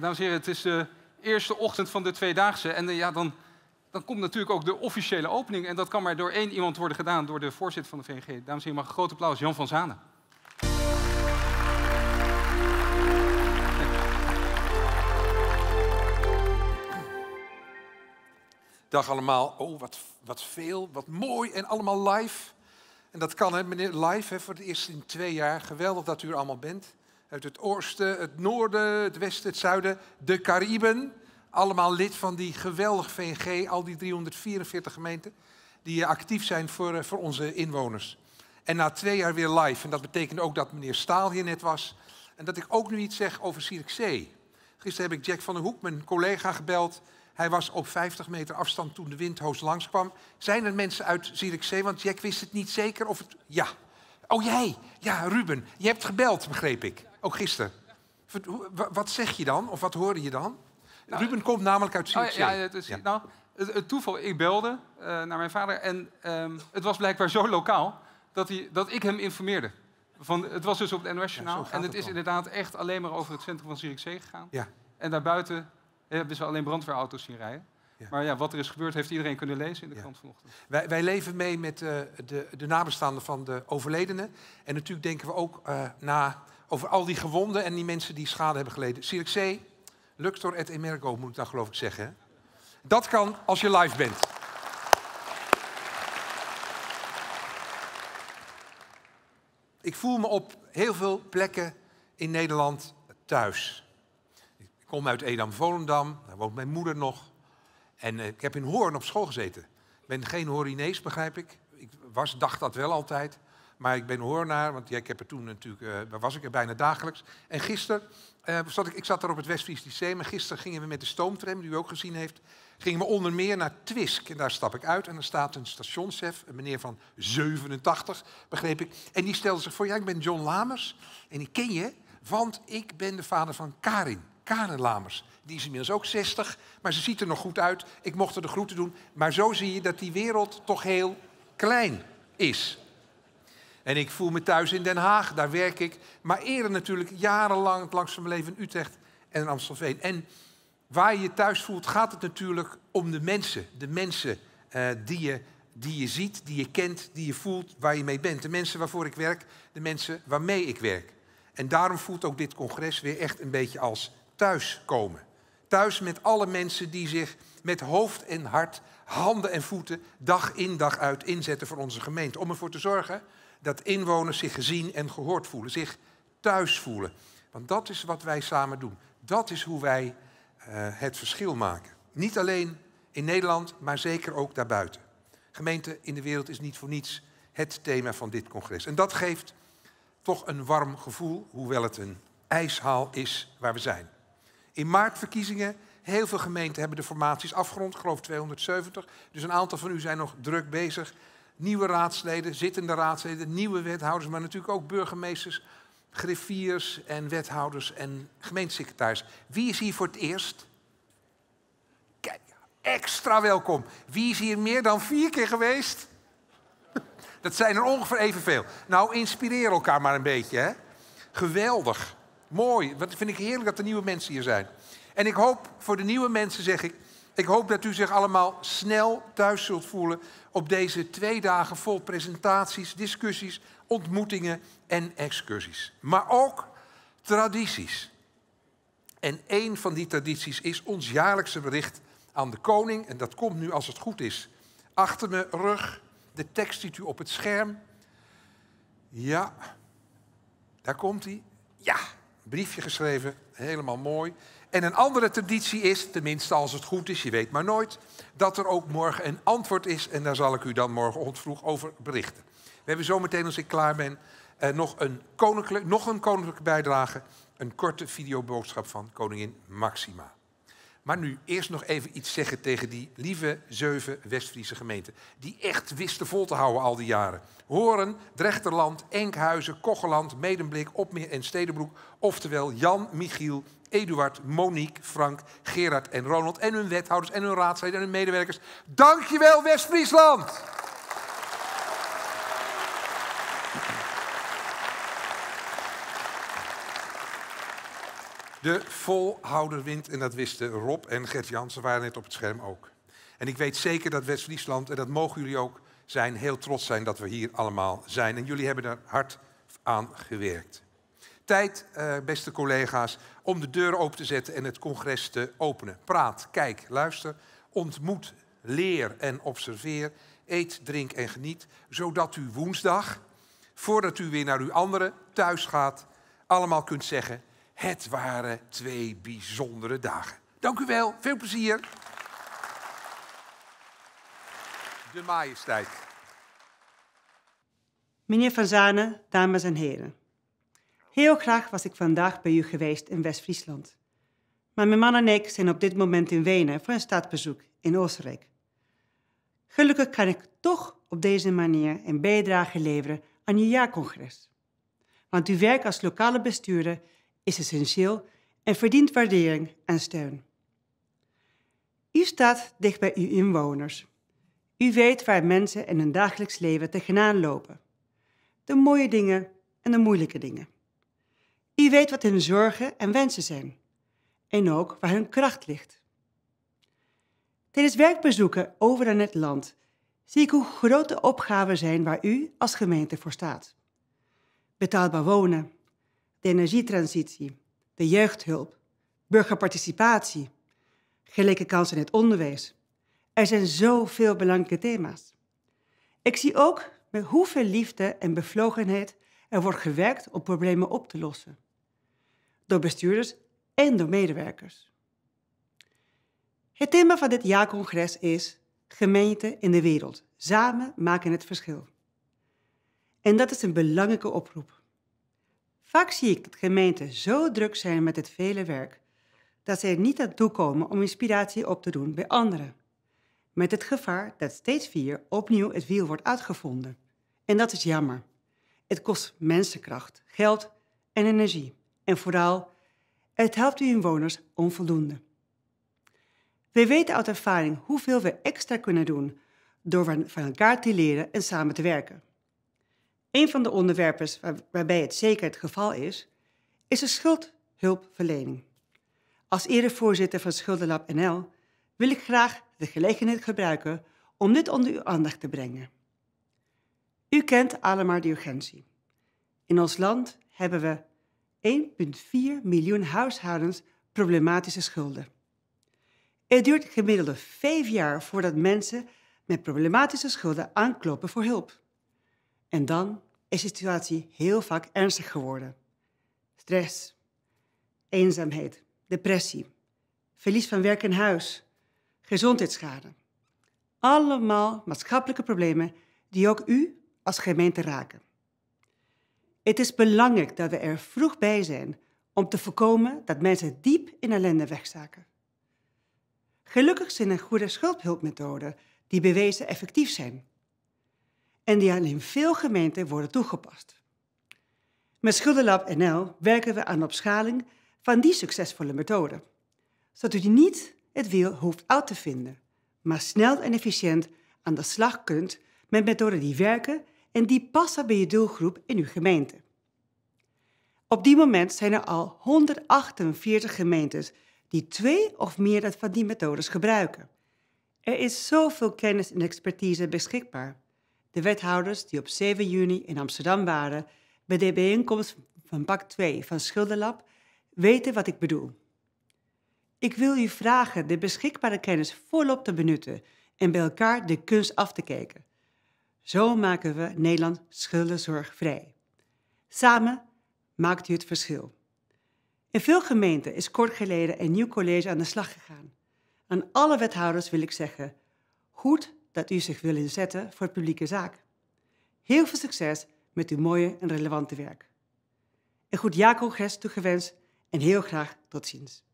dames en heren, het is de eerste ochtend van de tweedaagse. En eh, ja, dan, dan komt natuurlijk ook de officiële opening. En dat kan maar door één iemand worden gedaan, door de voorzitter van de VNG. Dames en heren, maar een groot applaus, Jan van Zanen. Dag allemaal. Oh, wat, wat veel, wat mooi en allemaal live. En dat kan, hè, meneer, live hè, voor het eerst in twee jaar. Geweldig dat u er allemaal bent uit het oosten, het noorden, het westen, het zuiden, de Cariben. Allemaal lid van die geweldig VNG, al die 344 gemeenten die eh, actief zijn voor, eh, voor onze inwoners. En na twee jaar weer live. En dat betekent ook dat meneer Staal hier net was. En dat ik ook nu iets zeg over Zierikzee. Gisteren heb ik Jack van der Hoek, mijn collega, gebeld. Hij was op 50 meter afstand toen de windhoos langskwam. Zijn er mensen uit Zierikzee? Want Jack wist het niet zeker of het... Ja. Oh, jij? Ja, Ruben. Je hebt gebeld, begreep ik. Ook gisteren. Wat zeg je dan? Of wat hoorde je dan? Nou, Ruben komt namelijk uit Zierikzee. Oh, ja, Nou, het, toeval, ik belde eh, naar mijn vader en ehm, het was blijkbaar zo lokaal dat, hij, dat ik hem informeerde. Van, het was dus op het nos ja en het, is inderdaad echt alleen maar over het centrum van Zierikzee gegaan. En daarbuiten hebben ze alleen brandweerauto's zien rijden. Maar ja, wat er is gebeurd heeft iedereen kunnen lezen in de krant vanochtend. Wij, wij leven mee met eh, de, de nabestaanden van de overledenen. En natuurlijk denken we ook eh, na over al die gewonden en die mensen die schade hebben geleden. Cirque Luxor et Emergo moet ik dan geloof ik zeggen. Dat kan als je live bent. Ik voel me op heel veel plekken in Nederland thuis. Ik kom uit Edam-Volendam, daar woont mijn moeder nog. En eh, ik heb in Hoorn op school gezeten. Ik ben geen Horinees, begrijp ik. Ik was, dacht dat wel altijd. Maar ik ben hoornaar, want ja, ik heb er toen natuurlijk, uh, was ik er bijna dagelijks. En gisteren, eh, zat ik, ik zat daar op het Westfries Lyceum en gisteren gingen we met de stoomtram, die u ook gezien heeft, gingen we onder meer naar Twisk. En daar stap ik uit en dan staat een stationschef, een meneer van 87, begreep ik. En die stelde zich voor, ja, ik ben John Lamers en ik ken je, want ik ben de vader van Karin. Karen Lamers. Die is inmiddels ook 60, maar ze ziet er nog goed uit. Ik mocht er de groeten doen. Maar zo zie je dat die wereld toch heel klein is. En ik voel me thuis in Den Haag, daar werk ik. Maar eerder natuurlijk jarenlang langs van mijn leven in Utrecht en in Amstelveen. En waar je je thuis voelt, gaat het natuurlijk om de mensen. De mensen eh, die, je, die je ziet, die je kent, die je voelt, waar je mee bent. De mensen waarvoor ik werk, de mensen waarmee ik werk. En daarom voelt ook dit congres weer echt een beetje als thuiskomen. Thuis met alle mensen die zich met hoofd en hart, handen en voeten, dag in dag uit inzetten voor onze gemeente. Om ervoor te zorgen dat inwoners zich gezien en gehoord voelen, zich thuis voelen. Want dat is wat wij samen doen. Dat is hoe wij eh, het verschil maken. Niet alleen in Nederland, maar zeker ook daarbuiten. Gemeente in de wereld is niet voor niets het thema van dit congres. En dat geeft toch een warm gevoel, hoewel het een ijshaal is waar we zijn. In maartverkiezingen, heel veel gemeenten hebben de formaties afgerond, ik geloof 270. Dus een aantal van u zijn nog druk bezig Nieuwe raadsleden, zittende raadsleden, nieuwe wethouders, maar natuurlijk ook burgemeesters, griffiers en wethouders en gemeentesecretaris. Wie is hier voor het eerst? Kijk, extra welkom. Wie is hier meer dan vier keer geweest? Dat zijn er ongeveer evenveel. Nou, inspireer elkaar maar een beetje, hè? Geweldig. Mooi. Wat vind ik heerlijk dat er nieuwe mensen hier zijn. En ik hoop voor de nieuwe mensen, zeg ik, ik hoop dat u zich allemaal snel thuis zult voelen op deze twee dagen vol presentaties, discussies, ontmoetingen en excursies. Maar ook tradities. En een van die tradities is ons jaarlijkse bericht aan de koning. En dat komt nu als het goed is. Achter mijn rug, de tekst ziet u op het scherm. Ja, daar komt hij. Ja, briefje geschreven, helemaal mooi. En een andere traditie is, tenminste als het goed is, je weet maar nooit, dat er ook morgen een antwoord is. En daar zal ik u dan morgen ontvroeg over berichten. We hebben zometeen, als ik klaar ben, eh, nog, een koninklijk, nog een koninklijke bijdrage. Een korte videoboodschap van koningin Maxima. Maar nu eerst nog even iets zeggen tegen die lieve zeven Westfriese gemeenten. Die echt wisten vol te houden al die jaren. Horen, Drechterland, Enkhuizen, Kocheland, Medemblik, Opmeer en Stedenbroek. Oftewel Jan, Michiel, Eduard, Monique, Frank, Gerard en Ronald. En hun wethouders en hun raadsleden en hun medewerkers. Dankjewel West-Friesland! De volhouder wint, en dat wisten Rob en Gert Jansen, waren net op het scherm ook. En ik weet zeker dat West-Friesland, en dat mogen jullie ook zijn, heel trots zijn dat we hier allemaal zijn. En jullie hebben er hard aan gewerkt. Tijd, eh, beste collega's, om de deur open te zetten en het congres te openen. Praat, kijk, luister, ontmoet, leer en observeer. Eet, drink en geniet, zodat u woensdag, voordat u weer naar uw anderen thuis gaat, allemaal kunt zeggen het waren twee bijzondere dagen. Dank u wel, veel plezier. De majesteit. Meneer Van Zanen, dames en heren. Heel graag was ik vandaag bij u geweest in West-Friesland. Maar mijn man en ik zijn op dit moment in Wenen voor een staatsbezoek in Oostenrijk. Gelukkig kan ik toch op deze manier een bijdrage leveren aan uw jaarcongres. Want uw werk als lokale bestuurder is essentieel en verdient waardering en steun. U staat dicht bij uw inwoners. U weet waar mensen in hun dagelijks leven tegenaan lopen. De mooie dingen en de moeilijke dingen. U weet wat hun zorgen en wensen zijn. En ook waar hun kracht ligt. Tijdens werkbezoeken over in het land zie ik hoe grote opgaven zijn waar u als gemeente voor staat. Betaalbaar wonen, de energietransitie, de jeugdhulp, burgerparticipatie, gelijke kansen in het onderwijs. Er zijn zoveel belangrijke thema's. Ik zie ook met hoeveel liefde en bevlogenheid er wordt gewerkt om problemen op te lossen. Door bestuurders en door medewerkers. Het thema van dit jaarcongres is Gemeenten in de wereld. Samen maken het verschil. En dat is een belangrijke oproep. Vaak zie ik dat gemeenten zo druk zijn met het vele werk dat ze er niet aan toe komen om inspiratie op te doen bij anderen. Met het gevaar dat steeds vier opnieuw het wiel wordt uitgevonden. En dat is jammer. Het kost mensenkracht, geld en energie. En vooral, het helpt de inwoners onvoldoende. We weten uit ervaring hoeveel we extra kunnen doen door van elkaar te leren en samen te werken. Een van de onderwerpen waarbij het zeker het geval is, is de schuldhulpverlening. Als eerder voorzitter van Schuldenlab NL wil ik graag de gelegenheid gebruiken om dit onder uw aandacht te brengen. U kent allemaal de urgentie. In ons land hebben we 1,4 miljoen huishoudens problematische schulden. Het duurt gemiddeld vijf jaar voordat mensen met problematische schulden aankloppen voor hulp. En dan is de situatie heel vaak ernstig geworden. Stress, eenzaamheid, depressie, verlies van werk en huis, gezondheidsschade. Allemaal maatschappelijke problemen die ook u als gemeente raken. Het is belangrijk dat we er vroeg bij zijn om te voorkomen dat mensen diep in ellende wegzaken. Gelukkig zijn er goede schuldhulpmethoden die bewezen effectief zijn en die al in veel gemeenten worden toegepast. Met Schuldenlab NL werken we aan opschaling van die succesvolle methode, zodat u niet het wiel hoeft uit te vinden, maar snel en efficiënt aan de slag kunt met methoden die werken en die passen bij je doelgroep in uw gemeente. Op die moment zijn er al 148 gemeentes die twee of meer van die methodes gebruiken. Er is zoveel kennis en expertise beschikbaar de wethouders die op 7 juni in Amsterdam waren bij de bijeenkomst van Pak 2 van Schilderlab, weten wat ik bedoel. Ik wil u vragen de beschikbare kennis volop te benutten en bij elkaar de kunst af te kijken. Zo maken we Nederland schuldenzorgvrij. Samen maakt u het verschil. In veel gemeenten is kort geleden een nieuw college aan de slag gegaan. Aan alle wethouders wil ik zeggen: goed dat u zich wil inzetten voor publieke zaak. Heel veel succes met uw mooie en relevante werk. Een goed jaarcongres toegewenst en heel graag tot ziens.